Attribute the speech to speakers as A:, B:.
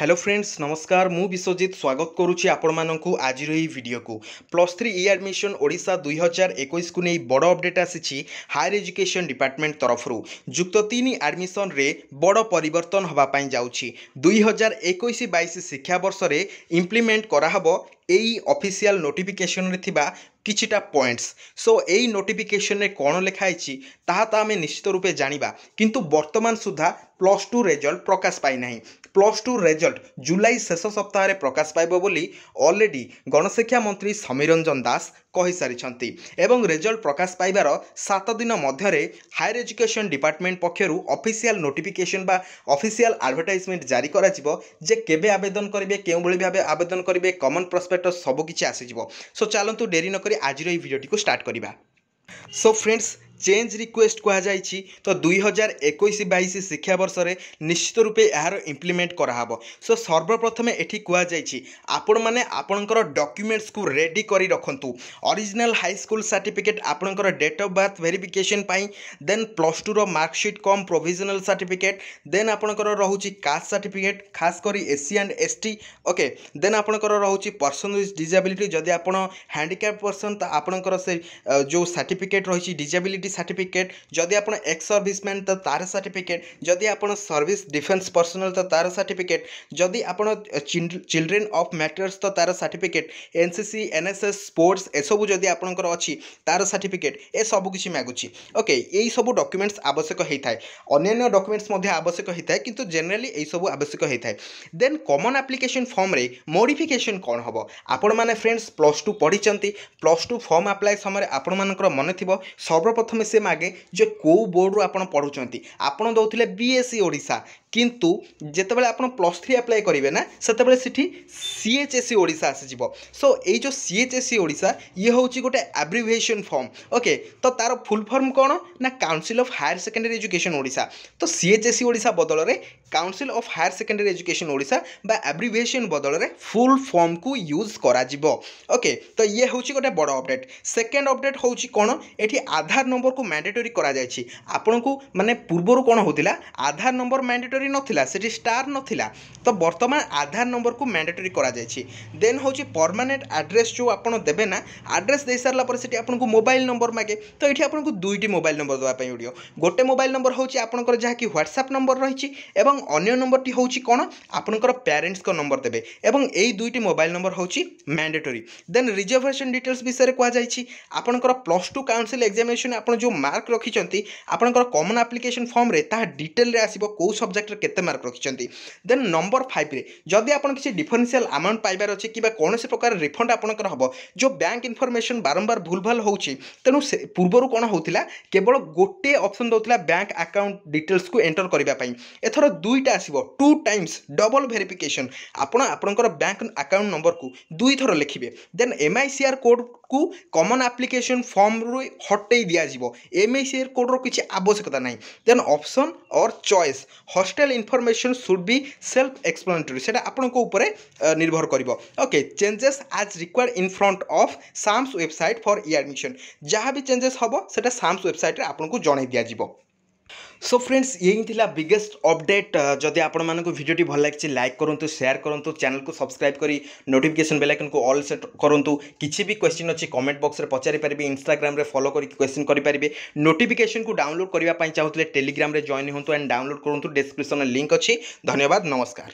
A: hello friends নমস্কার মু বিশ্বজিৎ স্বাগত করুছি আপনার আজির এই ভিডিওকু প্লস থ্রি ই আডমিশন ওড়শা দুই হাজার একুশকু নিয়ে বড় অপডেট আসিছি হায়ার এজুকেশন ডিপার্টমেন্ট তরফর যুক্ত তিন আডমিশনরে বড় পরিবর্তন হওয়া যাচ্ছি দুই হাজার একুশ বাইশ শিক্ষাবর্ষে ইমপ্লিমেন্ট করা হব এই অফিসিয়াল নোটিফিকেসনরে থিবা কিছুটা পয়েন্টস সো এই নোটিফিকেসনে কোণ লেখা হয়েছি তাহা তো আমি নিশ্চিত রূপে জাঁয়া কিন্তু বর্তমান সুদ্ধা ପ୍ଲସ୍ ଟୁ ରେଜଲ୍ଟ ପ୍ରକାଶ ପାଇନାହିଁ ପ୍ଲସ୍ ଟୁ ରେଜଲ୍ଟ ଜୁଲାଇ ଶେଷ ସପ୍ତାହରେ ପ୍ରକାଶ ପାଇବ ବୋଲି ଅଲରେଡ଼ି ଗଣଶିକ୍ଷା ମନ୍ତ୍ରୀ ସମୀର ରଞ୍ଜନ ଦାସ କହିସାରିଛନ୍ତି ଏବଂ ରେଜଲ୍ଟ ପ୍ରକାଶ ପାଇବାର ସାତ ଦିନ ମଧ୍ୟରେ ହାୟର ଏଜୁକେସନ୍ ଡିପାର୍ଟମେଣ୍ଟ ପକ୍ଷରୁ ଅଫିସିଆଲ୍ ନୋଟିଫିକେସନ୍ ବା ଅଫିସିଆଲ୍ ଆଡ଼ଭର୍ଟାଇଜମେଣ୍ଟ ଜାରି କରାଯିବ ଯେ କେବେ ଆବେଦନ କରିବେ କେଉଁଭଳି ଭାବେ ଆବେଦନ କରିବେ କମନ୍ ପ୍ରସ୍ପେକ୍ଟସ୍ ସବୁକିଛି ଆସିଯିବ ସୋ ଚାଲନ୍ତୁ ଡେରି ନକରି ଆଜିର ଏହି ଭିଡ଼ିଓଟିକୁ ଷ୍ଟାର୍ଟ କରିବା ସୋ ଫ୍ରେଣ୍ଡସ୍ চেঞ্জ রিকোয়েস্ট কুহযাই তো দুই হাজার একুশ বাইশ শিক্ষাবর্ষে নিশ্চিত রূপে এর ইমপ্লিমেন্ট করা হব সো সর্বপ্রথমে এটি কুহযাই ଆପଣମାନେ ଆପଣଙ୍କର ଡକ୍ୟୁମେଣ୍ଟସ୍କୁ ରେଡ଼ି କରି ରଖନ୍ତୁ ଅରିଜିନାଲ୍ ହାଇସ୍କୁଲ ସାର୍ଟିଫିକେଟ୍ ଆପଣଙ୍କର ଡେଟ୍ ଅଫ୍ ବାର୍ଥ ଭେରିଫିକେସନ୍ ପାଇଁ ଦେନ୍ ପ୍ଲସ୍ ଟୁର marksheet cum provisional certificate then ଆପଣଙ୍କର ରହୁଛି କାଷ୍ଟ ସାର୍ଟିଫିକେଟ୍ ଖାସ୍ କରି SC and S T okay then ଆପଣଙ୍କର ରହୁଛି ପର୍ସନ୍ ୱିଥ୍ ଡିଜାବିଲିଟି ଯଦି ଆପଣ ହ୍ୟାଣ୍ଡିକ୍ୟାପ୍ ପର୍ସନ୍ ତ ଆପଣଙ୍କର ସେ ଯେଉଁ ସାର୍ଟିଫିକେଟ୍ ରହିଛି ଡିଜାବିଲିଟି সার্টিফিকেট যদি আপনার এক্স সর্ভিসম্যান তো তার সার্টিফিকেট যদি আপনার সর্ভিস ডিফেন্স পর্সোনাল তো তার সার্টিফিকেট যদি আপনার চিলড্রেন অফ ম্যাটর্স তো তার সার্টিফিকেট এনসিসি এনএসএস স্পোর্টস এসবু যদি আপনার অছি তার সার্টিফিকেট এসবু কিছু মাগুছি ওকে এইসবু ডকুমেন্টস আবশ্যক হয়ে থাকে অন্যান্য ডকুমেন্টস মধ্যে আবশ্যক হয়ে থাকে কিন্তু জেনারেলি এইসবু আবশ্যক হয়ে থাকে দেন কমন আপ্লিকেশন ফর্মরে মডিফিকেসন কম হব আপনার ফ্রেন্ডস প্লস টু পড়িছেন প্লস টু ফর্ম আপ্লাই সময় আপনার মনে থাকবে সর্বপ্রথম ପ୍ରଥମେ ସେ ମାଗେ ଯେ କେଉଁ ବୋର୍ଡ଼ରୁ ଆପଣ ପଢ଼ୁଛନ୍ତି ଆପଣ ଦେଉଥିଲେ ବି ଏସ୍ ସି ଓଡ଼ିଶା କିନ୍ତୁ ଯେତେବେଳେ ଆପଣ ପ୍ଲସ୍ ଥ୍ରୀ ଆପ୍ଲାଏ କରିବେ ନା ସେତେବେଳେ ସେଠି C H S E Odisha ଆସିଯିବ ସୋ ଏଇ ଯେଉଁ C H S E Odisha ଇଏ ହେଉଛି ଗୋଟେ ଆବ୍ରିଭିଏସନ୍ ଫର୍ମ ଓକେ ତ ତା'ର ଫୁଲ୍ ଫର୍ମ କ'ଣ ନା council of higher secondary education Odisha ତ C H S E Odisha ବଦଳରେ council of higher secondary education Odisha বা আব্রিভিয়েসন বদলরে ফুল ফর্মকু ইউজ କରାଯିବ ଓକେ ତ ଇଏ ହେଉଛି ଗୋଟେ ବଡ଼ ଅପଡ଼େଟ୍ ସେକେଣ୍ଡ ଅପଡ଼େଟ୍ ହେଉଛି କ'ଣ ଏଠି ଆଧାର ନମ୍ବରକୁ ମ୍ୟାଣ୍ଡେଟୋରୀ କରାଯାଇଛି ଆପଣଙ୍କୁ ମାନେ ପୂର୍ବରୁ କ'ଣ ହେଉଥିଲା ଆଧାର ନମ୍ବର ମ୍ୟାଣ୍ଡେଟୋରୀ ନଥିଲା ସେଠି ଷ୍ଟାର୍ ନଥିଲା ତ ବର୍ତ୍ତମାନ ଆଧାର ନମ୍ବରକୁ ମ୍ୟାଣ୍ଡେଟୋରୀ କରାଯାଇଛି ଦେନ୍ ହେଉଛି ପର୍ମାନେଣ୍ଟ ଆଡ୍ରେସ୍ ଯେଉଁ ଆପଣ ଦେବେ ନା ଆଡ୍ରେସ୍ ଦେଇସାରିଲା ପରେ ସେଠି ଆପଣଙ୍କୁ ମୋବାଇଲ୍ ନମ୍ବର ମାଗେ ତ ଏଠି ଆପଣଙ୍କୁ ଦୁଇଟି ମୋବାଇଲ୍ ନମ୍ବର ଦେବା ପାଇଁ ପଡ଼ିବ ଗୋଟେ ମୋବାଇଲ୍ ନମ୍ବର ହେଉଛି ଆପଣଙ୍କର ଯାହାକି ହ୍ୱାଟ୍ସଆପ୍ ନମ୍ବର ରହିଛି ଏବଂ অন্য নম্বরটি হচ্ছে কোণ আপনার প্যারেন্টস নম্বর দেবে এবং এই দুইটি মোবাইল নম্বর হচ্ছে ম্যান্ডেটোরি দেন রিজর্ভেশন ডিটেলস বিষয়ে কুযাই আপনার প্লস টু কাউন্সিল এক্সামিনেসন আপনার যে মার্ক রক্ষিছেন আপনার কমন আপ্লিকেসন ফর্মে তাহা ডিটেলরে আসব কেউ সবজেক্টরে কেতে মার্ক রক্ষিছেন দেন নম্বর ফাইভে যদি আপনার কিছু ডিফরেনসিয়াল আমাউন্ট পাইবার অছে কিংবা কোণী প্রকার রিফন্ড আপনার হব যে ব্যাঙ্ক ইনফরমেসন বারম্বার ভুলভাল হচ্ছে তেমন পূর্বর কোণ হোলা কেবল গোটিয়ে অপসন দেওয়া ব্যাঙ্ক আকাউন্ট ডিটেলস কু এন্টর করা এথর দুই দুইটা আসব টু টাইମ୍ସ ଡବଲ୍ ଭେରିଫିକେସନ୍ ଆପଣ ଆପଣଙ୍କର ବ୍ୟାଙ୍କ ଆକାଉଣ୍ଟ ନମ୍ବରକୁ ଦୁଇଥର ଲେଖିବେ ଦେନ୍ ଏମ୍ଆଇସିଆର୍ କୋଡ଼୍କୁ କମନ୍ ଆପ୍ଲିକେସନ୍ ଫର୍ମରୁ ହଟେଇ ଦିଆଯିବ ଏମ୍ଆଇସିଆର୍ କୋଡ଼୍ର କିଛି ଆବଶ୍ୟକତା ନାହିଁ then option or choice hostel information should be self explanatory ସେଇଟା ଆପଣଙ୍କ ଉପରେ ନିର୍ଭର କରିବ okay changes as required in front of SAMS website for e admission ଯାହା ବି ଚେଞ୍ଜେସ୍ ହେବ ସେଇଟା ସାମ୍ସ ୱେବସାଇଟ୍ରେ ଆପଣଙ୍କୁ ଜଣାଇ ଦିଆଯିବ সো ফ্রেন্ডস এই লা বিগেস্ট অপডেট যদি আপনার ভিডিওটি ভাল লাগছে লাইক করতু সেয়ার করতু চ্যানেলকে সবসক্রাইব করে নোটিফিকেসন বেলাইকনকে অল সেট করতু কিছু বি কোশ্চিন অছি কমেন্ট বক্সরে পচারি পারিবে ইনস্টাগ্রামে ফলো করি কোশ্চিন করিপারে নোটিফিকেসনকে ডাউনলোড করা চাহুলে টেলিগ্রামে জয়েন হুম অ্যান্ড ডাউনলোড করতু ডেসক্রিপশন লিঙ্ক অছি ধন্যবাদ নমস্কার